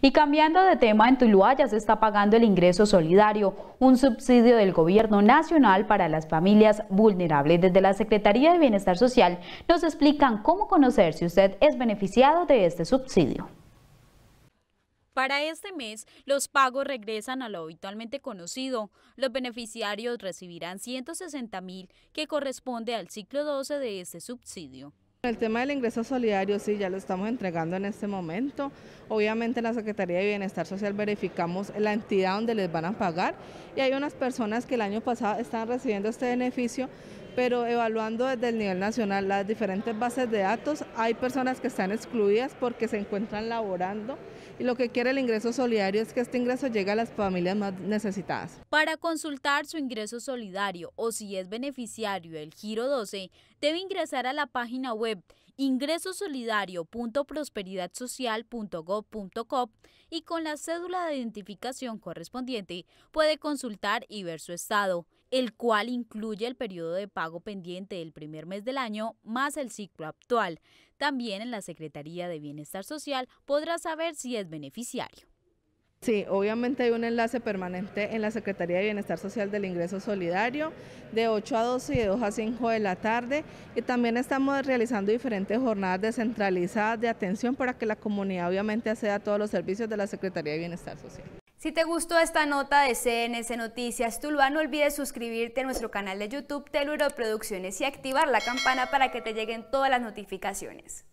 Y cambiando de tema, en Tuluá ya se está pagando el ingreso solidario, un subsidio del gobierno nacional para las familias vulnerables. Desde la Secretaría de Bienestar Social nos explican cómo conocer si usted es beneficiado de este subsidio. Para este mes, los pagos regresan a lo habitualmente conocido. Los beneficiarios recibirán 160 mil, que corresponde al ciclo 12 de este subsidio. El tema del ingreso solidario sí, ya lo estamos entregando en este momento. Obviamente en la Secretaría de Bienestar Social verificamos la entidad donde les van a pagar y hay unas personas que el año pasado están recibiendo este beneficio, pero evaluando desde el nivel nacional las diferentes bases de datos, hay personas que están excluidas porque se encuentran laborando y lo que quiere el ingreso solidario es que este ingreso llegue a las familias más necesitadas. Para consultar su ingreso solidario o si es beneficiario del Giro 12, debe ingresar a la página web web ingresosolidario.prosperidadsocial.gov.co y con la cédula de identificación correspondiente puede consultar y ver su estado, el cual incluye el periodo de pago pendiente del primer mes del año más el ciclo actual. También en la Secretaría de Bienestar Social podrá saber si es beneficiario. Sí, obviamente hay un enlace permanente en la Secretaría de Bienestar Social del Ingreso Solidario de 8 a 12 y de 2 a 5 de la tarde. Y también estamos realizando diferentes jornadas descentralizadas de atención para que la comunidad obviamente acceda a todos los servicios de la Secretaría de Bienestar Social. Si te gustó esta nota de CNS Noticias Tuluá, no olvides suscribirte a nuestro canal de YouTube Teluro Producciones y activar la campana para que te lleguen todas las notificaciones.